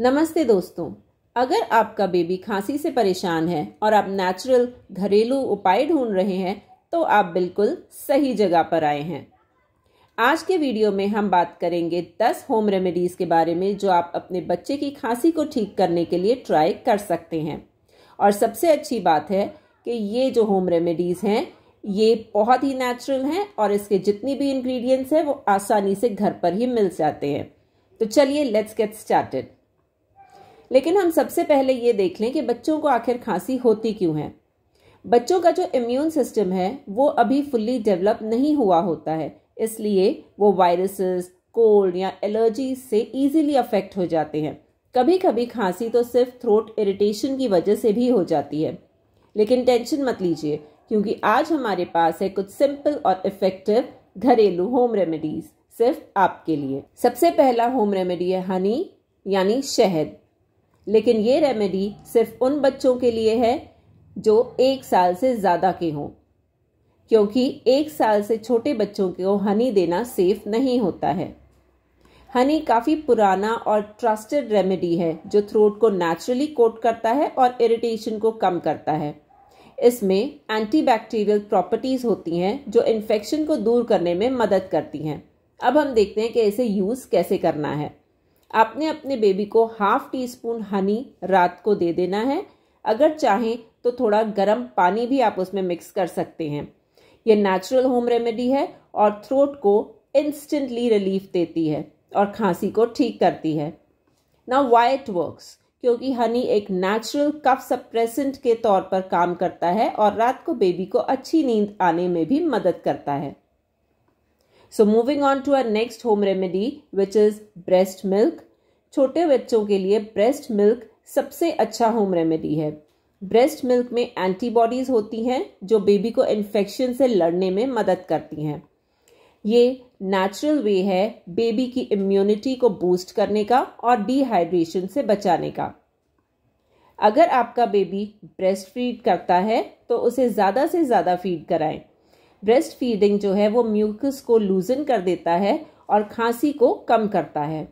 नमस्ते दोस्तों अगर आपका बेबी खांसी से परेशान है और आप नेचुरल घरेलू उपाय ढूंढ रहे हैं तो आप बिल्कुल सही जगह पर आए हैं आज के वीडियो में हम बात करेंगे 10 होम रेमेडीज़ के बारे में जो आप अपने बच्चे की खांसी को ठीक करने के लिए ट्राई कर सकते हैं और सबसे अच्छी बात है कि ये जो होम रेमेडीज़ हैं ये बहुत ही नेचुरल हैं और इसके जितनी भी इंग्रेडिएंट्स हैं वो आसानी से घर पर ही मिल जाते हैं तो चलिए लेट्स गेट स्टार्टेड लेकिन हम सबसे पहले ये देख लें कि बच्चों को आखिर खांसी होती क्यों है बच्चों का जो इम्यून सिस्टम है वो अभी फुल्ली डेवलप नहीं हुआ होता है इसलिए वो वायरसेस कोल्ड या एलर्जी से इजीली अफेक्ट हो जाते हैं कभी कभी खांसी तो सिर्फ थ्रोट इरिटेशन की वजह से भी हो जाती है लेकिन टेंशन मत लीजिए क्योंकि आज हमारे पास है कुछ सिंपल और इफेक्टिव घरेलू होम रेमेडीज सिर्फ आपके लिए सबसे पहला होम रेमेडी है हनी यानी शहद लेकिन ये रेमेडी सिर्फ उन बच्चों के लिए है जो एक साल से ज़्यादा के हों क्योंकि एक साल से छोटे बच्चों को हनी देना सेफ नहीं होता है हनी काफ़ी पुराना और ट्रस्टेड रेमेडी है जो थ्रोट को नेचुरली कोट करता है और इरिटेशन को कम करता है इसमें एंटीबैक्टीरियल प्रॉपर्टीज़ होती हैं जो इन्फेक्शन को दूर करने में मदद करती हैं अब हम देखते हैं कि इसे यूज़ कैसे करना है आपने अपने बेबी को हाफ टी स्पून हनी रात को दे देना है अगर चाहें तो थोड़ा गर्म पानी भी आप उसमें मिक्स कर सकते हैं ये नेचुरल होम रेमेडी है और थ्रोट को इंस्टेंटली रिलीफ देती है और खांसी को ठीक करती है ना वाइट वर्कस वर्क्स क्योंकि हनी एक नेचुरल कफ सप्रेसेंट के तौर पर काम करता है और रात को बेबी को अच्छी नींद आने में भी मदद करता है so moving on to uh next home remedy which is breast milk छोटे बच्चों के लिए ब्रेस्ट मिल्क सबसे अच्छा होम रेमेडी है ब्रेस्ट मिल्क में एंटीबॉडीज़ होती हैं जो बेबी को इन्फेक्शन से लड़ने में मदद करती हैं ये नेचुरल वे है बेबी की इम्यूनिटी को बूस्ट करने का और डिहाइड्रेशन से बचाने का अगर आपका बेबी ब्रेस्ट फीड करता है तो उसे ज़्यादा से ज़्यादा फीड कराएं ब्रेस्ट फीडिंग जो है वो म्यूकस को लूजन कर देता है और खांसी को कम करता है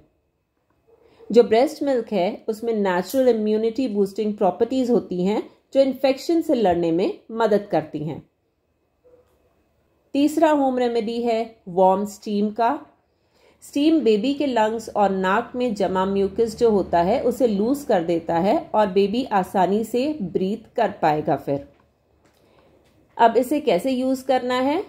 जो ब्रेस्ट मिल्क है उसमें नेचुरल इम्यूनिटी बूस्टिंग प्रॉपर्टीज़ होती हैं जो इन्फेक्शन से लड़ने में मदद करती हैं तीसरा होम रेमेडी है वार्म स्टीम का स्टीम बेबी के लंग्स और नाक में जमा म्यूकस जो होता है उसे लूज कर देता है और बेबी आसानी से ब्रीथ कर पाएगा फिर अब इसे कैसे यूज़ करना है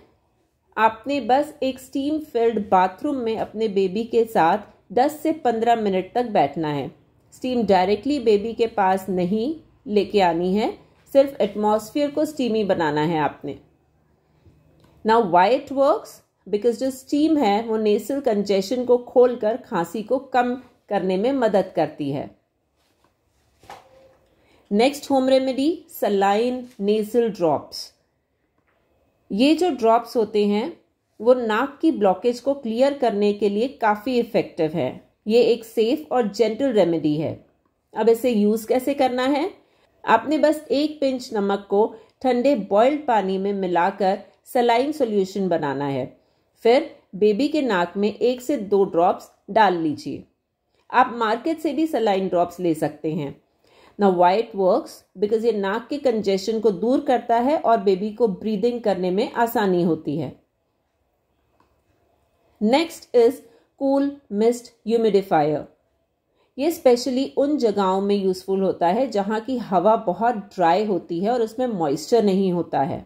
आपने बस एक स्टीम फिल्ड बाथरूम में अपने बेबी के साथ 10 से 15 मिनट तक बैठना है स्टीम डायरेक्टली बेबी के पास नहीं लेके आनी है सिर्फ एटमॉस्फेयर को स्टीमी बनाना है आपने now why it works because जो स्टीम है वो नेसल कंजेशन को खोलकर खांसी को कम करने में मदद करती है next home remedy saline nasal drops ये जो ड्रॉप्स होते हैं वो नाक की ब्लॉकेज को क्लियर करने के लिए काफ़ी इफ़ेक्टिव है ये एक सेफ और जेंटल रेमेडी है अब इसे यूज़ कैसे करना है आपने बस एक पिंच नमक को ठंडे बॉइल्ड पानी में मिलाकर सलाइन सॉल्यूशन बनाना है फिर बेबी के नाक में एक से दो ड्रॉप्स डाल लीजिए आप मार्केट से भी सलाइन ड्रॉप्स ले सकते हैं ना वाइट वर्क्स बिकॉज ये नाक के कंजेशन को दूर करता है और बेबी को ब्रीदिंग करने में आसानी होती है next is cool mist humidifier ये स्पेशली उन जगहों में यूज़फुल होता है जहाँ की हवा बहुत ड्राई होती है और उसमें मॉइस्चर नहीं होता है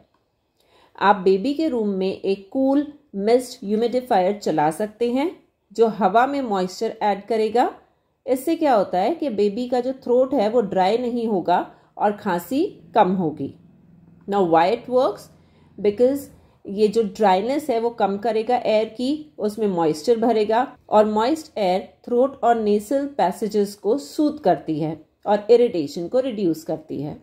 आप बेबी के रूम में एक कूल मिस्ट ह्यूमिडिफायर चला सकते हैं जो हवा में मॉइस्चर ऐड करेगा इससे क्या होता है कि बेबी का जो थ्रोट है वो ड्राई नहीं होगा और खांसी कम होगी नाउ वाइट वर्क्स बिकॉज ये जो ड्राइनेस है वो कम करेगा एयर की उसमें मॉइस्चर भरेगा और मॉइस्ट एयर थ्रोट और नेसल पैसेजेस को सूद करती है और इरिटेशन को रिड्यूस करती है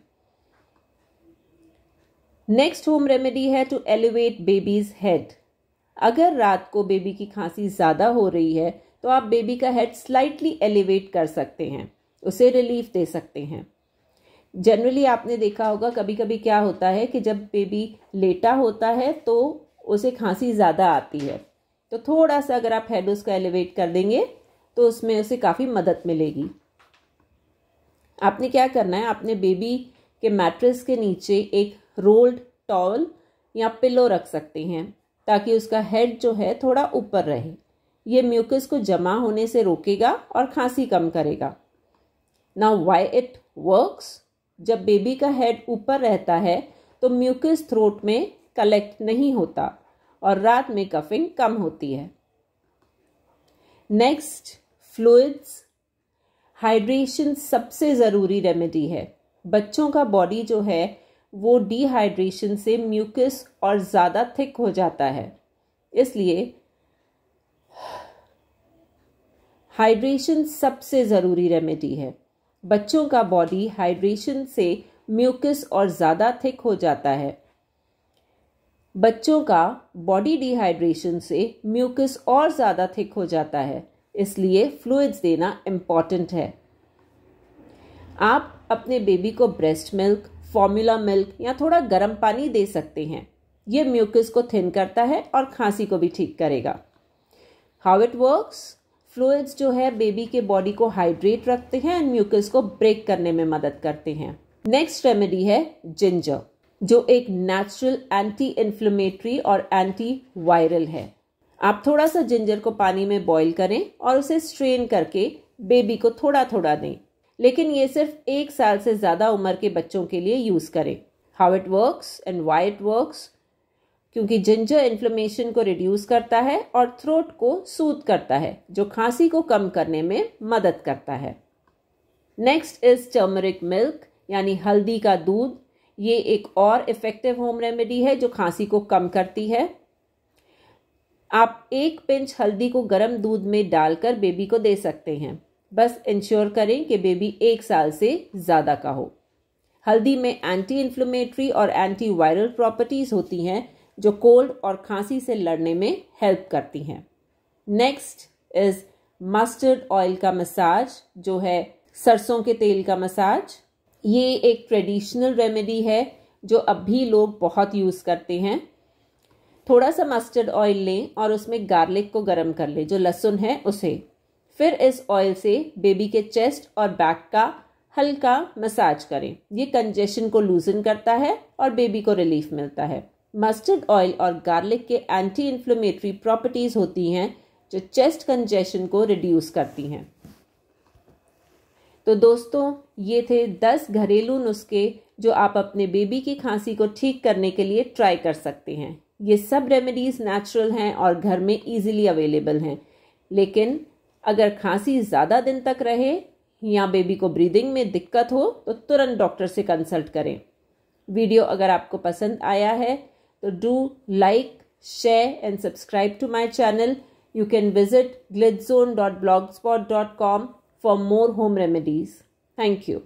नेक्स्ट होम रेमेडी है टू एलिवेट बेबीज हेड अगर रात को बेबी की खांसी ज़्यादा हो रही है तो आप बेबी का हेड स्लाइटली एलिवेट कर सकते हैं उसे रिलीफ दे सकते हैं जनरली आपने देखा होगा कभी कभी क्या होता है कि जब बेबी लेटा होता है तो उसे खांसी ज़्यादा आती है तो थोड़ा सा अगर आप हेड उसका एलिवेट कर देंगे तो उसमें उसे काफ़ी मदद मिलेगी आपने क्या करना है आपने बेबी के मैट्रेस के नीचे एक रोल्ड टॉवल या पिलो रख सकते हैं ताकि उसका हेड जो है थोड़ा ऊपर रहे ये म्यूकस को जमा होने से रोकेगा और खांसी कम करेगा नाउ वाई इट वर्क्स जब बेबी का हेड ऊपर रहता है तो म्यूकस थ्रोट में कलेक्ट नहीं होता और रात में कफिंग कम होती है नेक्स्ट फ्लूइड्स हाइड्रेशन सबसे ज़रूरी रेमेडी है बच्चों का बॉडी जो है वो डिहाइड्रेशन से म्यूकस और ज़्यादा थिक हो जाता है इसलिए हाइड्रेशन सबसे ज़रूरी रेमेडी है बच्चों का बॉडी हाइड्रेशन से म्यूकस और ज़्यादा थिक हो जाता है बच्चों का बॉडी डिहाइड्रेशन से म्यूकस और ज़्यादा थिक हो जाता है इसलिए फ्लूइड्स देना इम्पॉर्टेंट है आप अपने बेबी को ब्रेस्ट मिल्क फॉर्मूला मिल्क या थोड़ा गर्म पानी दे सकते हैं ये म्यूकस को थिन करता है और खांसी को भी ठीक करेगा हाउ इट वर्क्स फ्लूड्स जो है बेबी के बॉडी को हाइड्रेट रखते हैं एंड म्यूकस को ब्रेक करने में मदद करते हैं नेक्स्ट रेमेडी है जिंजर जो एक नेचुरल एंटी इन्फ्लेमेटरी और एंटी वायरल है आप थोड़ा सा जिंजर को पानी में बॉईल करें और उसे स्ट्रेन करके बेबी को थोड़ा थोड़ा दें लेकिन ये सिर्फ एक साल से ज़्यादा उम्र के बच्चों के लिए यूज़ करें how it works and why it works क्योंकि जिंजर इन्फ्लेमेशन को रिड्यूस करता है और थ्रोट को सूद करता है जो खांसी को कम करने में मदद करता है नेक्स्ट इज टर्मरिक मिल्क यानी हल्दी का दूध ये एक और इफ़ेक्टिव होम रेमेडी है जो खांसी को कम करती है आप एक पिंच हल्दी को गर्म दूध में डालकर बेबी को दे सकते हैं बस इंश्योर करें कि बेबी एक साल से ज़्यादा का हो हल्दी में एंटी इन्फ्लेमेटरी और एंटी वायरल प्रॉपर्टीज़ होती हैं जो कोल्ड और खांसी से लड़ने में हेल्प करती हैं नेक्स्ट इज़ मस्टर्ड ऑयल का मसाज जो है सरसों के तेल का मसाज ये एक ट्रेडिशनल रेमेडी है जो अब भी लोग बहुत यूज़ करते हैं थोड़ा सा मस्टर्ड ऑयल लें और उसमें गार्लिक को गर्म कर लें जो लहसुन है उसे फिर इस ऑयल से बेबी के चेस्ट और बैक का हल्का मसाज करें ये कंजेशन को लूजन करता है और बेबी को रिलीफ मिलता है मस्टर्ड ऑयल और गार्लिक के एंटी इन्फ्लेमेटरी प्रॉपर्टीज़ होती हैं जो चेस्ट कंजेशन को रिड्यूस करती हैं तो दोस्तों ये थे दस घरेलू नुस्खे जो आप अपने बेबी की खांसी को ठीक करने के लिए ट्राई कर सकते हैं ये सब रेमेडीज़ नेचुरल हैं और घर में इजीली अवेलेबल हैं लेकिन अगर खांसी ज़्यादा दिन तक रहे या बेबी को ब्रीदिंग में दिक्कत हो तो तुरंत डॉक्टर से कंसल्ट करें वीडियो अगर आपको पसंद आया है So do like, share and subscribe to my channel. You can visit glitzzone.blogspot.com for more home remedies. Thank you.